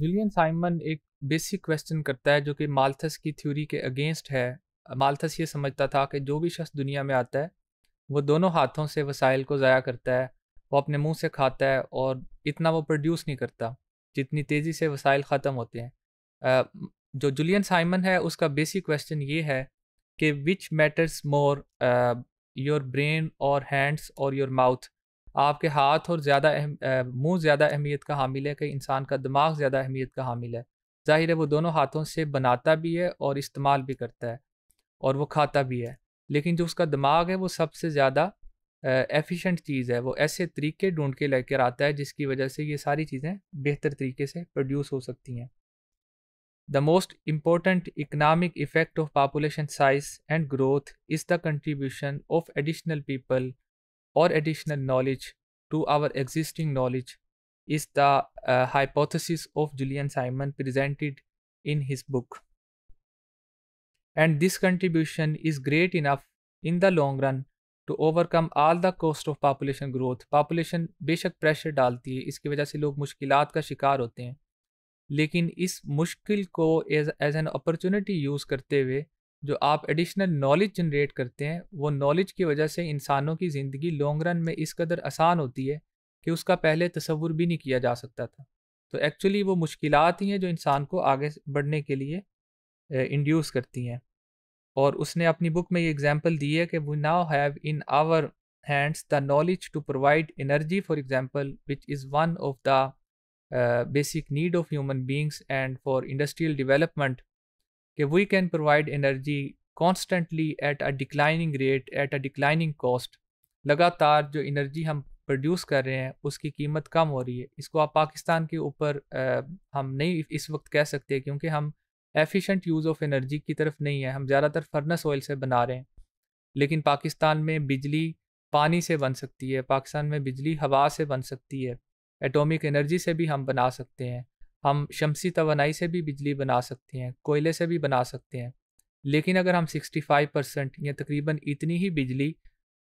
विलियन Simon एक basic question करता है जो कि मालथस की थ्योरी के अगेंस्ट है मालथस ये समझता था कि जो भी शख्स दुनिया में आता है वो दोनों हाथों से वसाइल को ज़ाया करता है वो अपने मुंह से खाता है और इतना वो प्रोड्यूस नहीं करता जितनी तेज़ी से वसाइल ख़त्म होते हैं जो जुलियन साइमन है उसका बेसिक क्वेश्चन ये है कि which matters more your brain और हैंड्स और योर माउथ आपके हाथ और ज़्यादा मुंह ज़्यादा अहमियत का हामिल है कि इंसान का दिमाग ज़्यादा अहमियत का हामिल है ज़ाहिर है वो दोनों हाथों से बनाता भी है और इस्तेमाल भी करता है और वो खाता भी है लेकिन जो उसका दिमाग है वो सबसे ज़्यादा एफिशिएंट चीज़ है वो ऐसे तरीके ढूंढ के लेकर आता है जिसकी वजह से ये सारी चीज़ें बेहतर तरीके से प्रोड्यूस हो सकती हैं the most important economic effect of population size and growth is the contribution of additional people or additional knowledge to our existing knowledge is the uh, hypothesis of Julian Simon presented in his book. And this contribution is great enough in the long run to overcome all the cost of population growth. Population बेशक pressure डालती है इसकी वजह से लोग मुश्किल का शिकार होते हैं लेकिन इस मुश्किल को as, as an opportunity use करते हुए जो आप एडिशनल नॉलेज जनरेट करते हैं वो नॉलेज की वजह से इंसानों की ज़िंदगी लॉन्ग रन में इस कदर आसान होती है कि उसका पहले तस्वुर भी नहीं किया जा सकता था तो एक्चुअली वो मुश्किल ही हैं जो इंसान को आगे बढ़ने के लिए इंड्यूस करती हैं और उसने अपनी बुक में ये एग्जाम्पल दी है कि we now have in our hands the knowledge to provide energy for example which is one of the basic need of human beings and for industrial development कि we can provide energy constantly at a declining rate at a declining cost लगातार जो energy हम produce कर रहे हैं उसकी कीमत कम हो रही है इसको आप पाकिस्तान के ऊपर हम नहीं इस वक्त कह सकते क्योंकि हम एफिशिएंट यूज़ ऑफ एनर्जी की तरफ नहीं है हम ज़्यादातर फर्नस ऑयल से बना रहे हैं लेकिन पाकिस्तान में बिजली पानी से बन सकती है पाकिस्तान में बिजली हवा से बन सकती है एटॉमिक एनर्जी से भी हम बना सकते हैं हम शमसी तोनाई से भी बिजली बना सकते हैं कोयले से भी बना सकते हैं लेकिन अगर हम 65 परसेंट या तकरीबन इतनी ही बिजली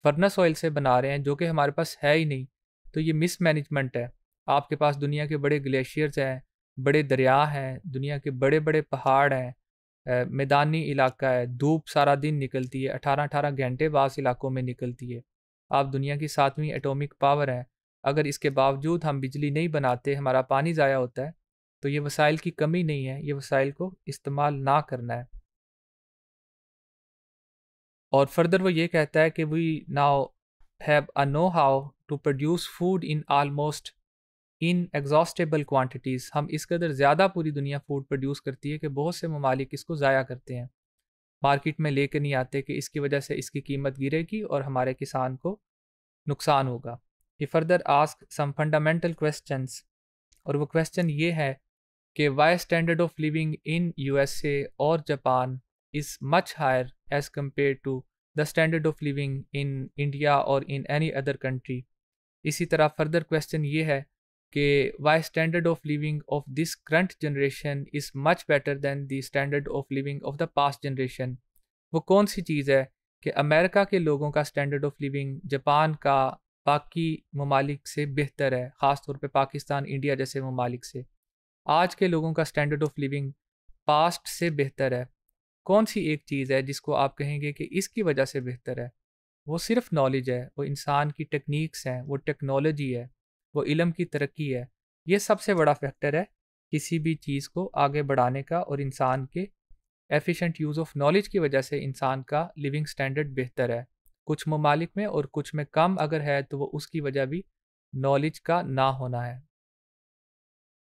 फर्नस ऑयल से बना रहे हैं जो कि हमारे पास है ही नहीं तो ये मिसमैनेजमेंट है आपके पास दुनिया के बड़े ग्लेशियर्स हैं बड़े दरिया हैं दुनिया के बड़े बड़े पहाड़ हैं मैदानी इलाका है धूप सारा दिन निकलती है अठारह अठारह घंटे बास इलाकों में निकलती है आप दुनिया की सातवीं एटॉमिक पावर हैं अगर इसके बावजूद हम बिजली नहीं बनाते हमारा पानी ज़ाया होता है तो ये वसाइल की कमी नहीं है ये वसाइल को इस्तेमाल ना करना है और फर्दर वो ये कहता है कि we now have a know how to produce food in almost inexhaustible quantities हम इस कदर ज़्यादा पूरी दुनिया फूड प्रोड्यूस करती है कि बहुत से ममालिक इसको ज़ाया करते हैं मार्केट में लेकर नहीं आते कि इसकी वजह से इसकी कीमत गिरेगी और हमारे किसान को नुकसान होगा ये further ask some fundamental question और वो क्वेश्चन ये है कि why standard of living in USA और Japan is much higher as compare to the standard of living in India और इन एनी अदर कंट्री इसी तरह फर्दर क्वेश्चन ये है कि why standard of living of this current generation is much better than the standard of living of the past generation वो कौन सी चीज़ है कि अमेरिका के लोगों का स्टैंडर्ड ऑफ लिविंग जापान का बाकी ममालिक से बेहतर है ख़ास तौर पर पाकिस्तान इंडिया जैसे ममालिक से आज के लोगों का स्टैंडर्ड ऑफ लिविंग पास्ट से बेहतर है कौन सी एक चीज़ है जिसको आप कहेंगे कि इसकी वजह से बेहतर है वो सिर्फ नॉलेज है वो इंसान की टेक्निक्स हैं वो टेक्नोलॉजी है वो इलम की तरक्की है ये सबसे बड़ा फैक्टर है किसी भी चीज़ को आगे बढ़ाने का और इंसान के एफिशिएंट यूज़ ऑफ नॉलेज की वजह से इंसान का लिविंग स्टैंडर्ड बेहतर है कुछ ममालिक में और कुछ में कम अगर है तो वो उसकी वजह भी नॉलेज का ना होना है